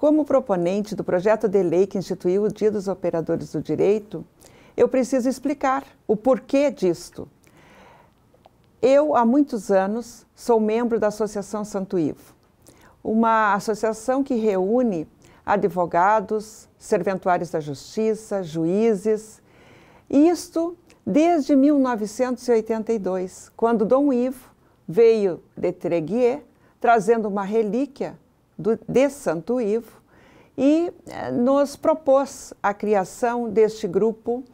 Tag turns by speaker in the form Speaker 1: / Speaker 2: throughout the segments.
Speaker 1: Como proponente do projeto de lei que instituiu o Dia dos Operadores do Direito, eu preciso explicar o porquê disto. Eu, há muitos anos, sou membro da Associação Santo Ivo, uma associação que reúne advogados, serventuários da justiça, juízes, isto desde 1982, quando Dom Ivo veio de Treguier trazendo uma relíquia do, de Santo Ivo e eh, nos propôs a criação deste grupo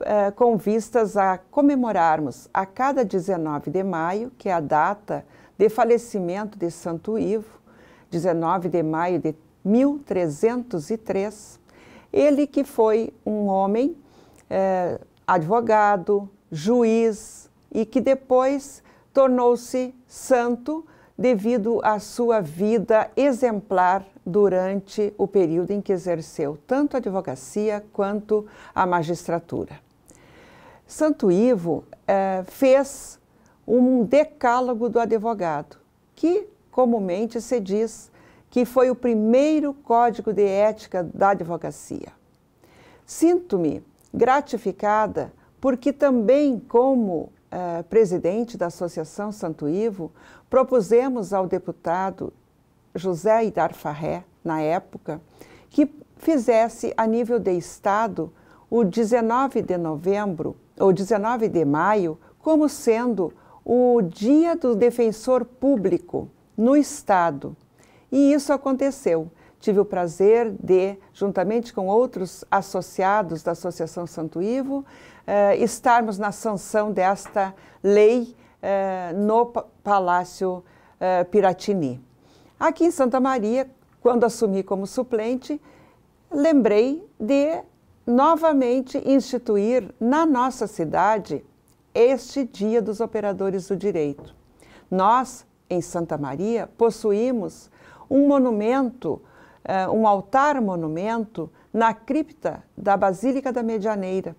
Speaker 1: eh, com vistas a comemorarmos a cada 19 de maio, que é a data de falecimento de Santo Ivo, 19 de maio de 1303. Ele que foi um homem eh, advogado, juiz e que depois tornou-se santo devido à sua vida exemplar durante o período em que exerceu tanto a advocacia quanto a magistratura. Santo Ivo eh, fez um decálogo do advogado, que comumente se diz que foi o primeiro código de ética da advocacia. Sinto-me gratificada porque também como eh, presidente da Associação Santo Ivo, propusemos ao deputado José Idar Farré, na época, que fizesse a nível de Estado o 19 de novembro, ou 19 de maio, como sendo o Dia do Defensor Público no Estado. E isso aconteceu tive o prazer de, juntamente com outros associados da Associação Santo Ivo, eh, estarmos na sanção desta lei eh, no Palácio eh, Piratini. Aqui em Santa Maria, quando assumi como suplente, lembrei de novamente instituir na nossa cidade este Dia dos Operadores do Direito. Nós, em Santa Maria, possuímos um monumento uh, um altar-monumento na cripta da Basílica da Medianeira,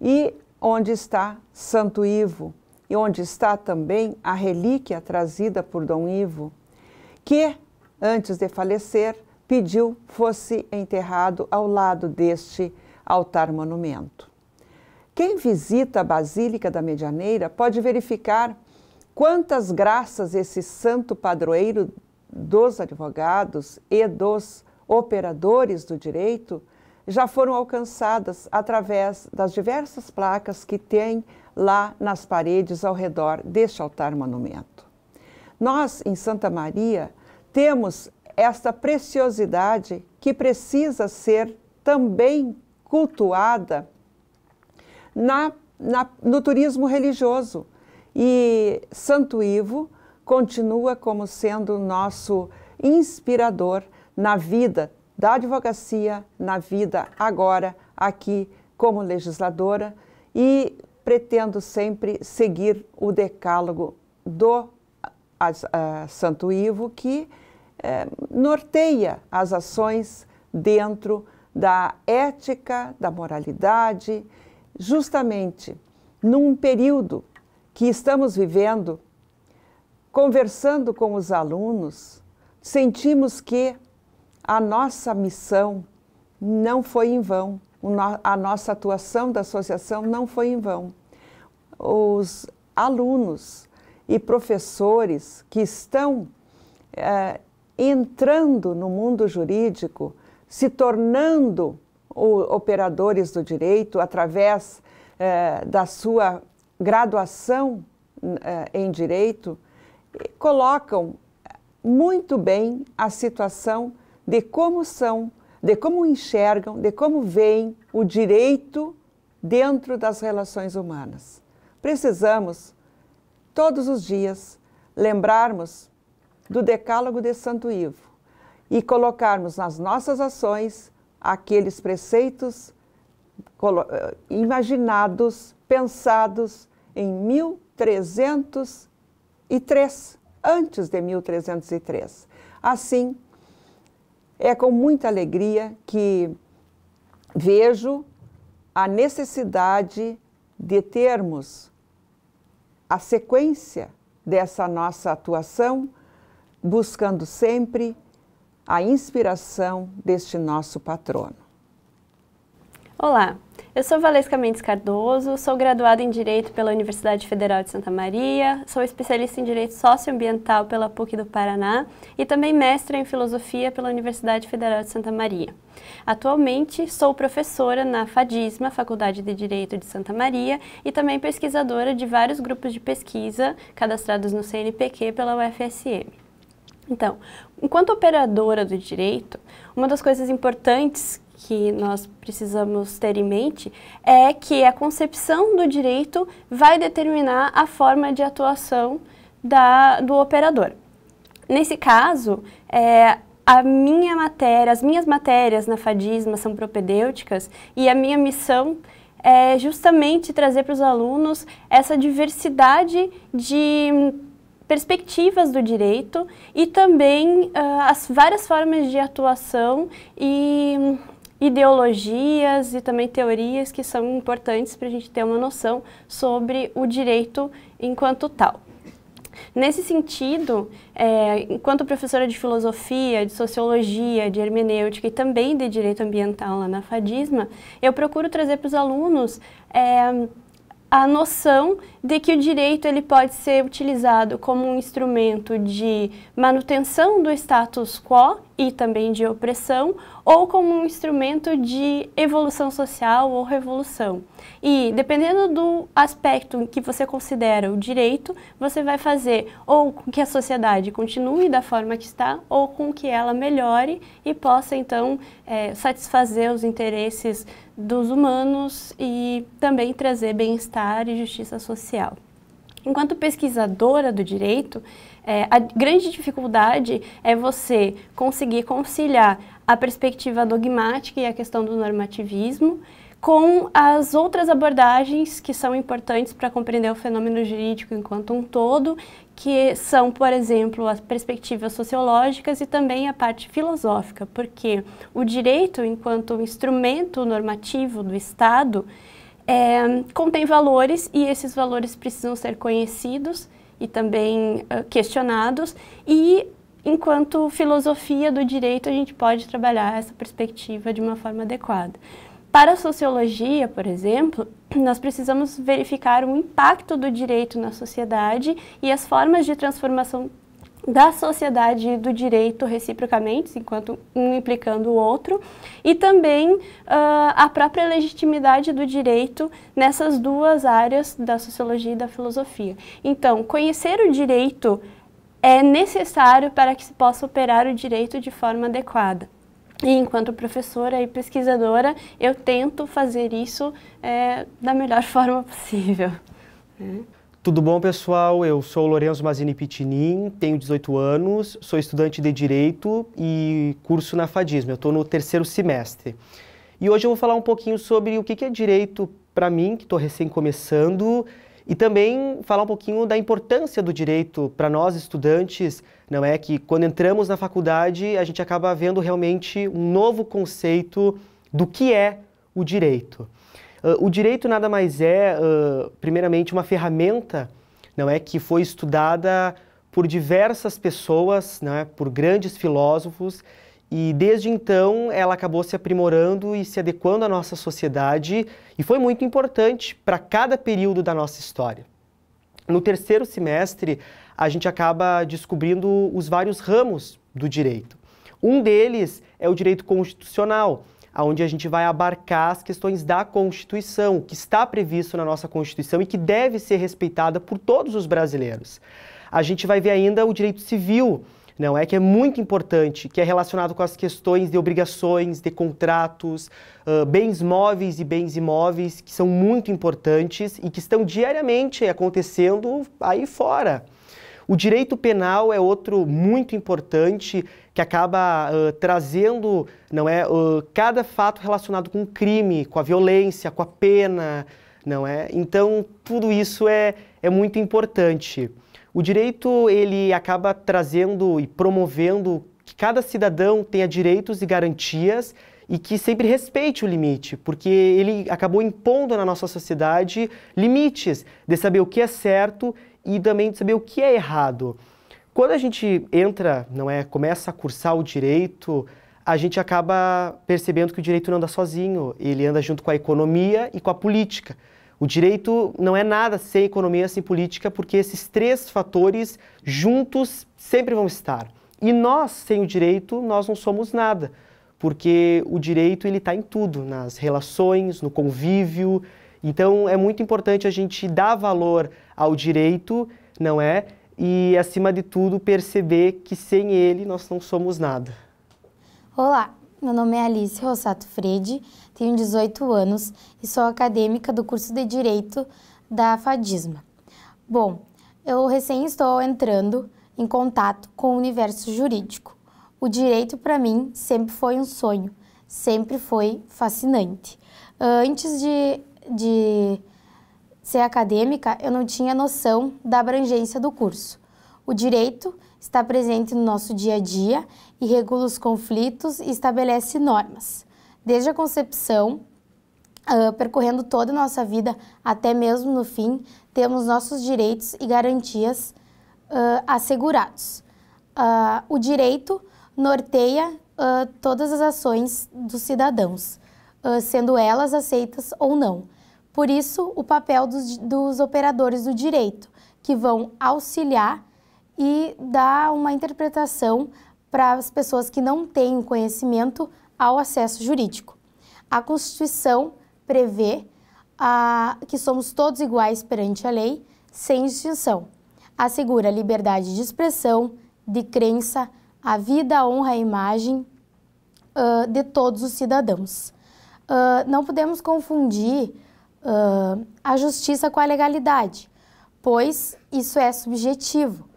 Speaker 1: e onde está Santo Ivo, e onde está também a relíquia trazida por Dom Ivo, que, antes de falecer, pediu fosse enterrado ao lado deste altar-monumento. Quem visita a Basílica da Medianeira pode verificar quantas graças esse santo padroeiro dos advogados e dos operadores do direito já foram alcançadas através das diversas placas que tem lá nas paredes ao redor deste altar-monumento. Nós, em Santa Maria, temos esta preciosidade que precisa ser também cultuada na, na, no turismo religioso. E Santo Ivo continua como sendo nosso inspirador na vida da advocacia, na vida agora, aqui como legisladora e pretendo sempre seguir o decálogo do a, a, Santo Ivo, que é, norteia as ações dentro da ética, da moralidade, justamente num período que estamos vivendo conversando com os alunos, sentimos que a nossa missão não foi em vão, a nossa atuação da associação não foi em vão. Os alunos e professores que estão é, entrando no mundo jurídico, se tornando operadores do direito através é, da sua graduação é, em direito, colocam muito bem a situação de como são, de como enxergam, de como veem o direito dentro das relações humanas. Precisamos, todos os dias, lembrarmos do Decálogo de Santo Ivo e colocarmos nas nossas ações aqueles preceitos eh, imaginados, pensados em 1300 e três antes de 1303. Assim, é com muita alegria que vejo a necessidade de termos a sequência dessa nossa atuação, buscando sempre a inspiração deste nosso patrono.
Speaker 2: Olá, eu sou Valesca Mendes Cardoso, sou graduada em Direito pela Universidade Federal de Santa Maria, sou especialista em Direito Socioambiental pela PUC do Paraná e também mestre em Filosofia pela Universidade Federal de Santa Maria. Atualmente sou professora na FADISMA, Faculdade de Direito de Santa Maria, e também pesquisadora de vários grupos de pesquisa cadastrados no CNPq pela UFSM. Então, enquanto operadora do direito, uma das coisas importantes que nós precisamos ter em mente é que a concepção do direito vai determinar a forma de atuação da, do operador. Nesse caso, é, a minha matéria, as minhas matérias na FADISMA são propedêuticas e a minha missão é justamente trazer para os alunos essa diversidade de perspectivas do direito e também uh, as várias formas de atuação e ideologias e também teorias que são importantes para a gente ter uma noção sobre o direito enquanto tal. Nesse sentido, é, enquanto professora de filosofia, de sociologia, de hermenêutica e também de direito ambiental lá na FADISMA, eu procuro trazer para os alunos é, a noção de que o direito ele pode ser utilizado como um instrumento de manutenção do status quo e também de opressão, ou como um instrumento de evolução social ou revolução. E dependendo do aspecto que você considera o direito, você vai fazer ou com que a sociedade continue da forma que está, ou com que ela melhore e possa então é, satisfazer os interesses dos humanos e também trazer bem-estar e justiça social social. Enquanto pesquisadora do direito, é, a grande dificuldade é você conseguir conciliar a perspectiva dogmática e a questão do normativismo com as outras abordagens que são importantes para compreender o fenômeno jurídico enquanto um todo, que são, por exemplo, as perspectivas sociológicas e também a parte filosófica, porque o direito, enquanto instrumento normativo do Estado, é, contém valores e esses valores precisam ser conhecidos e também uh, questionados. E, enquanto filosofia do direito, a gente pode trabalhar essa perspectiva de uma forma adequada. Para a sociologia, por exemplo, nós precisamos verificar o impacto do direito na sociedade e as formas de transformação da sociedade e do direito reciprocamente, enquanto um implicando o outro, e também uh, a própria legitimidade do direito nessas duas áreas da sociologia e da filosofia. Então, conhecer o direito é necessário para que se possa operar o direito de forma adequada. E enquanto professora e pesquisadora, eu tento fazer isso é, da melhor forma
Speaker 3: possível. Né? Tudo bom, pessoal? Eu sou Lourenço Mazini Pitinin, tenho 18 anos, sou estudante de Direito e curso na FADISM. Eu estou no terceiro semestre. E hoje eu vou falar um pouquinho sobre o que é direito para mim, que estou recém começando, e também falar um pouquinho da importância do direito para nós estudantes, não é? Que quando entramos na faculdade, a gente acaba vendo realmente um novo conceito do que é o direito. Uh, o direito nada mais é, uh, primeiramente, uma ferramenta, não é, que foi estudada por diversas pessoas, é, por grandes filósofos, e desde então ela acabou se aprimorando e se adequando à nossa sociedade e foi muito importante para cada período da nossa história. No terceiro semestre, a gente acaba descobrindo os vários ramos do direito. Um deles é o direito constitucional, onde a gente vai abarcar as questões da Constituição, que está previsto na nossa Constituição e que deve ser respeitada por todos os brasileiros. A gente vai ver ainda o direito civil, não é que é muito importante, que é relacionado com as questões de obrigações, de contratos, uh, bens móveis e bens imóveis, que são muito importantes e que estão diariamente acontecendo aí fora. O direito penal é outro muito importante, que acaba uh, trazendo, não é, uh, cada fato relacionado com o crime, com a violência, com a pena, não é? Então, tudo isso é, é muito importante. O direito, ele acaba trazendo e promovendo que cada cidadão tenha direitos e garantias e que sempre respeite o limite, porque ele acabou impondo na nossa sociedade limites de saber o que é certo e também de saber o que é errado. Quando a gente entra, não é, começa a cursar o direito, a gente acaba percebendo que o direito não anda sozinho, ele anda junto com a economia e com a política. O direito não é nada sem economia, sem política, porque esses três fatores juntos sempre vão estar. E nós, sem o direito, nós não somos nada, porque o direito ele está em tudo, nas relações, no convívio. Então é muito importante a gente dar valor ao direito, não é? e, acima de tudo, perceber que sem ele nós não somos nada.
Speaker 4: Olá, meu nome é Alice Rossato Frede, tenho 18 anos e sou acadêmica do curso de Direito da FADISMA. Bom, eu recém estou entrando em contato com o universo jurídico. O direito para mim sempre foi um sonho, sempre foi fascinante. Antes de, de Ser acadêmica, eu não tinha noção da abrangência do curso. O direito está presente no nosso dia a dia e regula os conflitos e estabelece normas. Desde a concepção, uh, percorrendo toda a nossa vida até mesmo no fim, temos nossos direitos e garantias uh, assegurados. Uh, o direito norteia todas as ações dos cidadãos, sendo elas aceitas ou não. Por isso, o papel dos, dos operadores do direito, que vão auxiliar e dar uma interpretação para as pessoas que não têm conhecimento ao acesso jurídico. A Constituição prevê ah, que somos todos iguais perante a lei, sem distinção. Assegura a liberdade de expressão, de crença, a vida, a honra, a imagem uh, de todos os cidadãos. Uh, não podemos confundir uh, a justiça com a legalidade, pois isso é subjetivo.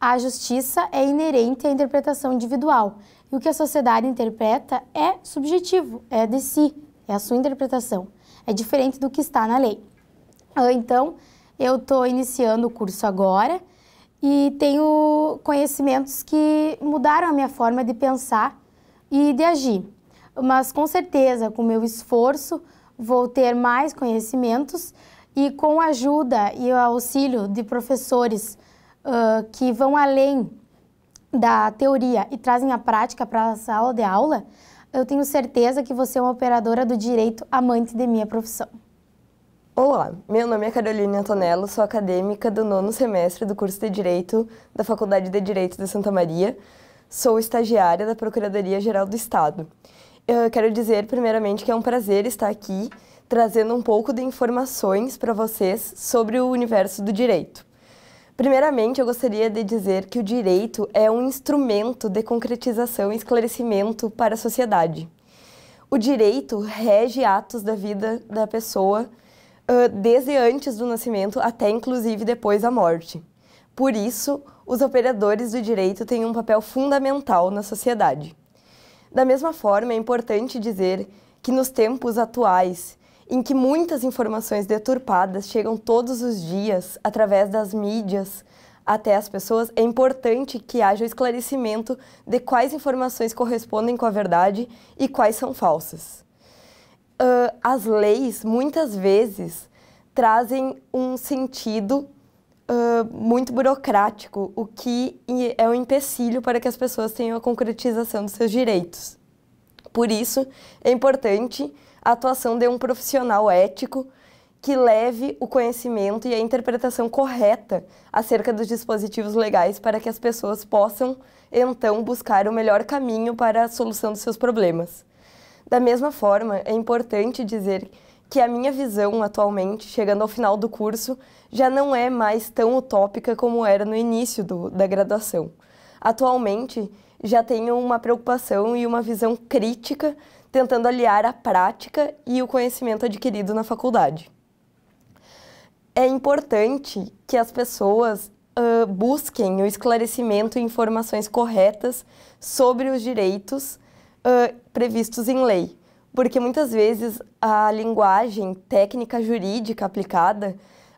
Speaker 4: A justiça é inerente à interpretação individual e o que a sociedade interpreta é subjetivo, é de si, é a sua interpretação. É diferente do que está na lei. Uh, então, eu estou iniciando o curso agora e tenho conhecimentos que mudaram a minha forma de pensar e de agir. Mas com certeza, com meu esforço, vou ter mais conhecimentos e com a ajuda e o auxílio de professores uh, que vão além da teoria e trazem a prática para a sala de aula, eu tenho certeza que você é uma operadora do direito amante de minha profissão.
Speaker 5: Olá, meu nome é Carolina Antonello, sou acadêmica do nono semestre do curso de Direito da Faculdade de Direito de Santa Maria, sou estagiária da Procuradoria-Geral do Estado. Eu quero dizer, primeiramente, que é um prazer estar aqui trazendo um pouco de informações para vocês sobre o universo do direito. Primeiramente, eu gostaria de dizer que o direito é um instrumento de concretização e esclarecimento para a sociedade. O direito rege atos da vida da pessoa desde antes do nascimento até inclusive depois da morte. Por isso, os operadores do direito têm um papel fundamental na sociedade. Da mesma forma, é importante dizer que nos tempos atuais, em que muitas informações deturpadas chegam todos os dias através das mídias até as pessoas, é importante que haja o esclarecimento de quais informações correspondem com a verdade e quais são falsas. Uh, as leis, muitas vezes, trazem um sentido muito burocrático, o que é um empecilho para que as pessoas tenham a concretização dos seus direitos. Por isso, é importante a atuação de um profissional ético que leve o conhecimento e a interpretação correta acerca dos dispositivos legais para que as pessoas possam, então, buscar o melhor caminho para a solução dos seus problemas. Da mesma forma, é importante dizer que a minha visão atualmente, chegando ao final do curso, já não é mais tão utópica como era no início do, da graduação. Atualmente, já tenho uma preocupação e uma visão crítica, tentando aliar a prática e o conhecimento adquirido na faculdade. É importante que as pessoas uh, busquem o esclarecimento e informações corretas sobre os direitos uh, previstos em lei, porque muitas vezes a linguagem técnica jurídica aplicada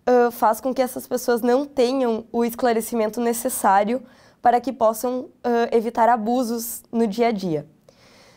Speaker 5: uh, faz com que essas pessoas não tenham o esclarecimento necessário para que possam uh, evitar abusos no dia a dia.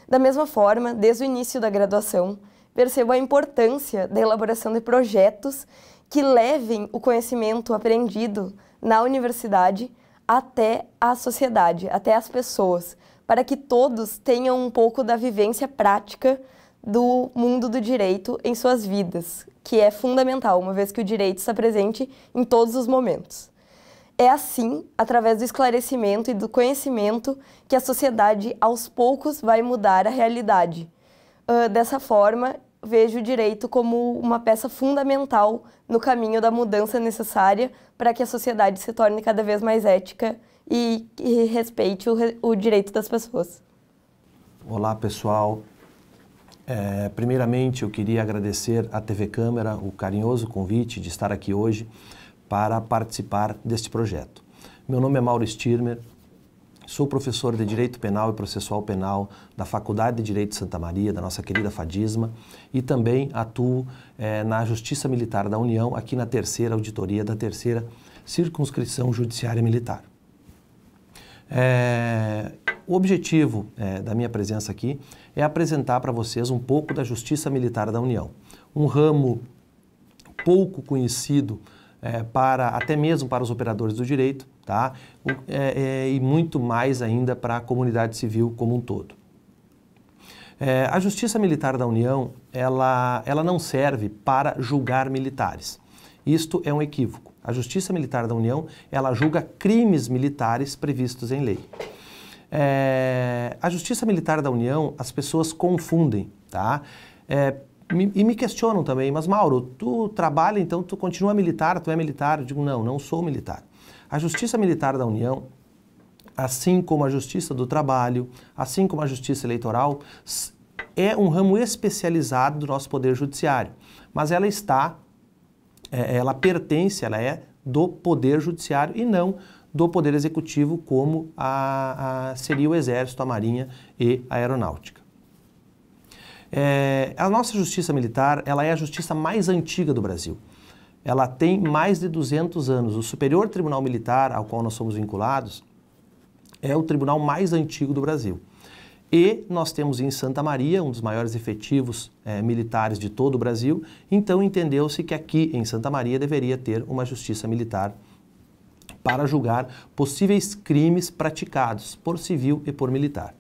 Speaker 5: Da mesma forma, desde o início da graduação, percebo a importância da elaboração de projetos que levem o conhecimento aprendido na universidade até a sociedade, até as pessoas, para que todos tenham um pouco da vivência prática do mundo do direito em suas vidas, que é fundamental, uma vez que o direito está presente em todos os momentos. É assim, através do esclarecimento e do conhecimento, que a sociedade aos poucos vai mudar a realidade. Uh, dessa forma, vejo o direito como uma peça fundamental no caminho da mudança necessária para que a sociedade se torne cada vez mais ética e, e respeite o, o direito das pessoas.
Speaker 6: Olá, pessoal. É, primeiramente, eu queria agradecer à TV Câmara o carinhoso convite de estar aqui hoje para participar deste projeto. Meu nome é Mauro Stirmer, sou professor de Direito Penal e Processual Penal da Faculdade de Direito de Santa Maria, da nossa querida FADISMA, e também atuo é, na Justiça Militar da União, aqui na terceira auditoria da terceira circunscrição judiciária militar. É, o objetivo é, da minha presença aqui é apresentar para vocês um pouco da Justiça Militar da União, um ramo pouco conhecido é, para até mesmo para os operadores do direito, tá? É, é, e muito mais ainda para a comunidade civil como um todo. É, a Justiça Militar da União ela, ela não serve para julgar militares. Isto é um equívoco. A Justiça Militar da União, ela julga crimes militares previstos em lei. É, a Justiça Militar da União, as pessoas confundem, tá? É, me, e me questionam também, mas Mauro, tu trabalha então, tu continua militar, tu é militar? Eu digo, não, não sou militar. A Justiça Militar da União, assim como a Justiça do Trabalho, assim como a Justiça Eleitoral, é um ramo especializado do nosso Poder Judiciário, mas ela está é, ela pertence, ela é do Poder Judiciário e não do Poder Executivo, como a, a seria o Exército, a Marinha e a Aeronáutica. É, a nossa justiça militar ela é a justiça mais antiga do Brasil. Ela tem mais de 200 anos. O Superior Tribunal Militar, ao qual nós somos vinculados, é o tribunal mais antigo do Brasil. E nós temos em Santa Maria, um dos maiores efetivos é, militares de todo o Brasil, então entendeu-se que aqui em Santa Maria deveria ter uma justiça militar para julgar possíveis crimes praticados por civil e por militar.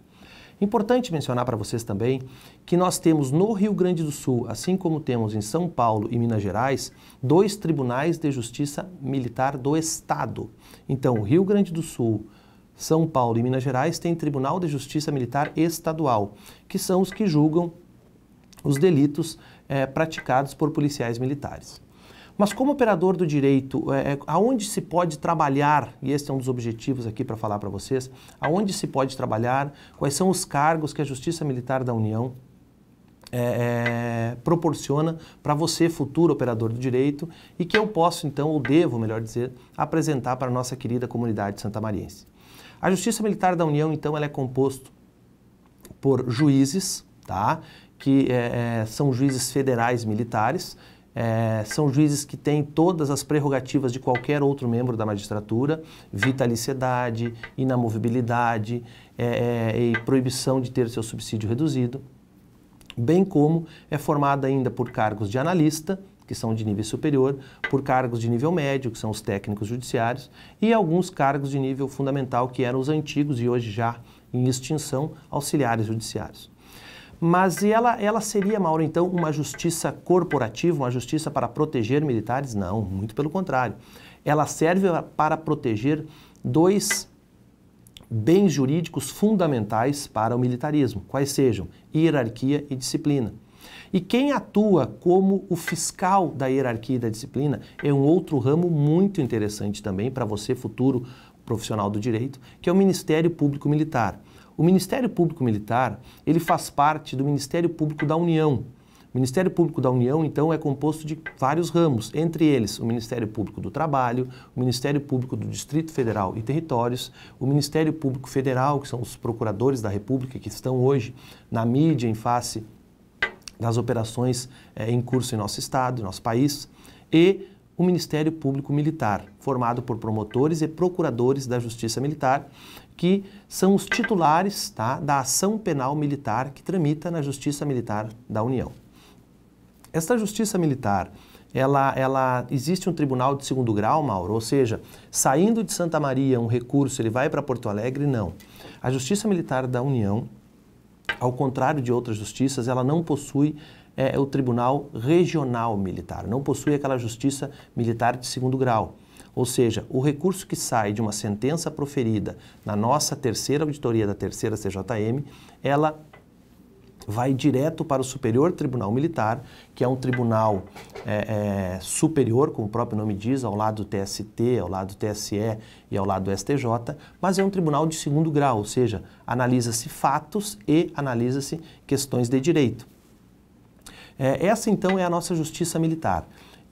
Speaker 6: Importante mencionar para vocês também que nós temos no Rio Grande do Sul, assim como temos em São Paulo e Minas Gerais, dois tribunais de justiça militar do Estado. Então, o Rio Grande do Sul, são Paulo e Minas Gerais têm Tribunal de Justiça Militar Estadual, que são os que julgam os delitos é, praticados por policiais militares. Mas como operador do direito, é, aonde se pode trabalhar, e esse é um dos objetivos aqui para falar para vocês, aonde se pode trabalhar, quais são os cargos que a Justiça Militar da União é, é, proporciona para você, futuro operador do direito, e que eu posso então, ou devo, melhor dizer, apresentar para a nossa querida comunidade santamariense. A Justiça Militar da União, então, ela é composto por juízes, tá? que é, é, são juízes federais militares, é, são juízes que têm todas as prerrogativas de qualquer outro membro da magistratura, vitaliciedade, inamovibilidade é, é, e proibição de ter seu subsídio reduzido, bem como é formada ainda por cargos de analista, que são de nível superior, por cargos de nível médio, que são os técnicos judiciários, e alguns cargos de nível fundamental, que eram os antigos e hoje já em extinção, auxiliares judiciários. Mas ela, ela seria, Mauro, então, uma justiça corporativa, uma justiça para proteger militares? Não, muito pelo contrário. Ela serve para proteger dois bens jurídicos fundamentais para o militarismo, quais sejam hierarquia e disciplina. E quem atua como o fiscal da hierarquia e da disciplina é um outro ramo muito interessante também para você, futuro profissional do direito, que é o Ministério Público Militar. O Ministério Público Militar, ele faz parte do Ministério Público da União. O Ministério Público da União, então, é composto de vários ramos, entre eles o Ministério Público do Trabalho, o Ministério Público do Distrito Federal e Territórios, o Ministério Público Federal, que são os procuradores da República que estão hoje na mídia em face das operações é, em curso em nosso estado, em nosso país, e o Ministério Público Militar, formado por promotores e procuradores da Justiça Militar, que são os titulares tá, da ação penal militar que tramita na Justiça Militar da União. Esta Justiça Militar, ela, ela existe um tribunal de segundo grau, Mauro, ou seja, saindo de Santa Maria um recurso, ele vai para Porto Alegre? Não. A Justiça Militar da União ao contrário de outras justiças, ela não possui é, o Tribunal Regional Militar, não possui aquela justiça militar de segundo grau. Ou seja, o recurso que sai de uma sentença proferida na nossa terceira auditoria da terceira CJM, ela vai direto para o Superior Tribunal Militar, que é um tribunal é, é, superior, como o próprio nome diz, ao lado do TST, ao lado do TSE e ao lado do STJ, mas é um tribunal de segundo grau, ou seja, analisa-se fatos e analisa-se questões de direito. É, essa então é a nossa justiça militar.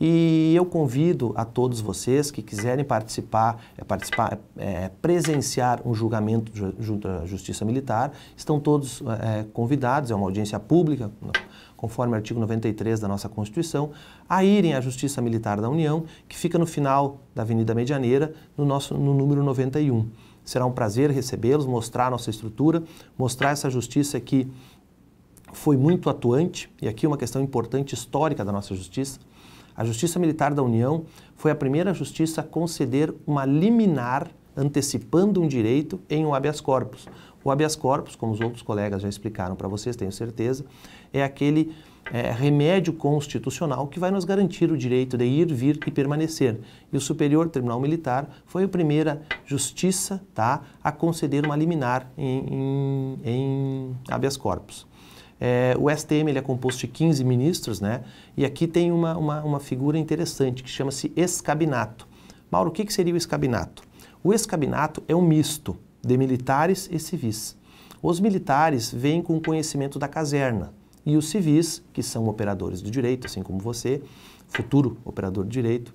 Speaker 6: E eu convido a todos vocês que quiserem participar, é, participar é, é presenciar um julgamento junto à Justiça Militar, estão todos é, convidados, é uma audiência pública, conforme o artigo 93 da nossa Constituição, a irem à Justiça Militar da União, que fica no final da Avenida Medianeira, no, nosso, no número 91. Será um prazer recebê-los, mostrar nossa estrutura, mostrar essa justiça que foi muito atuante, e aqui uma questão importante histórica da nossa justiça, a Justiça Militar da União foi a primeira justiça a conceder uma liminar antecipando um direito em um habeas corpus. O habeas corpus, como os outros colegas já explicaram para vocês, tenho certeza, é aquele é, remédio constitucional que vai nos garantir o direito de ir, vir e permanecer. E o Superior Tribunal Militar foi a primeira justiça tá, a conceder uma liminar em, em, em habeas corpus. É, o STM ele é composto de 15 ministros, né? E aqui tem uma, uma, uma figura interessante que chama-se escabinato. Mauro, o que, que seria o escabinato? O escabinato é um misto de militares e civis. Os militares vêm com o conhecimento da caserna e os civis, que são operadores do direito, assim como você, futuro operador do direito,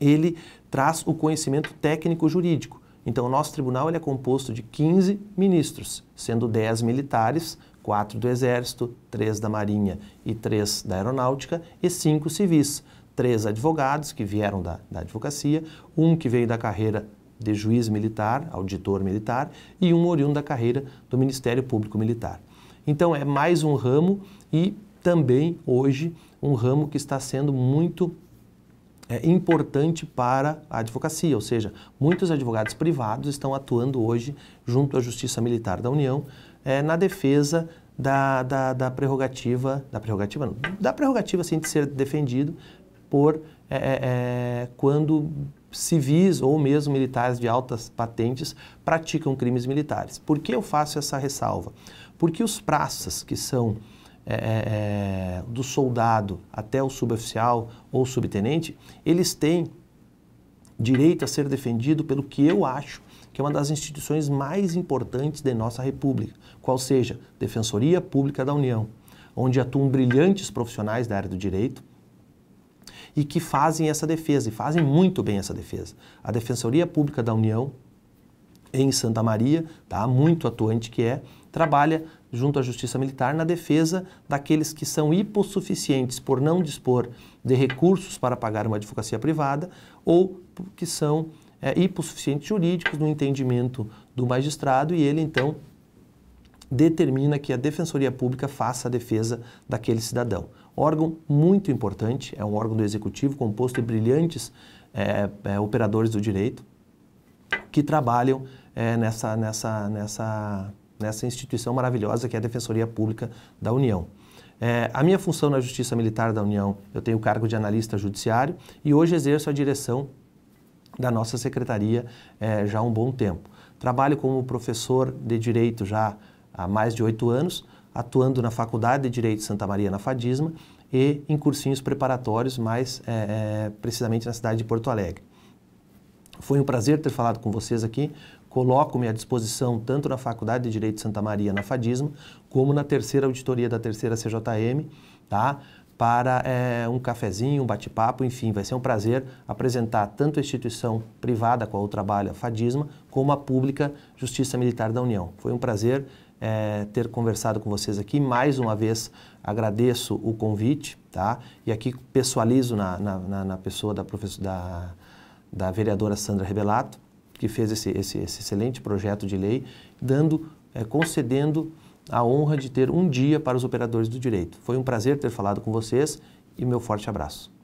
Speaker 6: ele traz o conhecimento técnico-jurídico. Então, o nosso tribunal ele é composto de 15 ministros, sendo 10 militares, quatro do Exército, três da Marinha e três da Aeronáutica, e cinco civis, três advogados que vieram da, da advocacia, um que veio da carreira de juiz militar, auditor militar, e um oriundo da carreira do Ministério Público Militar. Então é mais um ramo e também hoje um ramo que está sendo muito é, importante para a advocacia, ou seja, muitos advogados privados estão atuando hoje junto à Justiça Militar da União é, na defesa da, da, da, prerrogativa, da prerrogativa não, da prerrogativa assim de ser defendido por é, é, é, quando civis ou mesmo militares de altas patentes praticam crimes militares. Por que eu faço essa ressalva? Porque os praças que são é, é, é do soldado até o suboficial ou subtenente, eles têm direito a ser defendido pelo que eu acho que é uma das instituições mais importantes de nossa República, qual seja Defensoria Pública da União, onde atuam brilhantes profissionais da área do direito e que fazem essa defesa, e fazem muito bem essa defesa. A Defensoria Pública da União, em Santa Maria, tá? muito atuante que é, trabalha junto à Justiça Militar na defesa daqueles que são hipossuficientes por não dispor de recursos para pagar uma advocacia privada ou que são é, hipossuficientes jurídicos no entendimento do magistrado e ele então determina que a Defensoria Pública faça a defesa daquele cidadão. Órgão muito importante, é um órgão do Executivo composto de brilhantes é, é, operadores do direito que trabalham é, nessa, nessa, nessa, nessa instituição maravilhosa que é a Defensoria Pública da União. É, a minha função na Justiça Militar da União, eu tenho o cargo de analista judiciário e hoje exerço a direção da nossa secretaria é, já há um bom tempo. Trabalho como professor de Direito já há mais de oito anos, atuando na Faculdade de Direito de Santa Maria, na FADISMA, e em cursinhos preparatórios, mais é, precisamente na cidade de Porto Alegre. Foi um prazer ter falado com vocês aqui. Coloco-me à disposição tanto na Faculdade de Direito de Santa Maria, na FADISMA, como na terceira auditoria da terceira CJM, tá? para é, um cafezinho, um bate-papo, enfim, vai ser um prazer apresentar tanto a instituição privada com a qual trabalho, a Fadisma, como a pública Justiça Militar da União. Foi um prazer é, ter conversado com vocês aqui. Mais uma vez agradeço o convite, tá? E aqui pessoalizo na, na, na pessoa da, da, da vereadora Sandra Rebelato, que fez esse, esse, esse excelente projeto de lei, dando, é, concedendo a honra de ter um dia para os operadores do direito. Foi um prazer ter falado com vocês e meu forte abraço.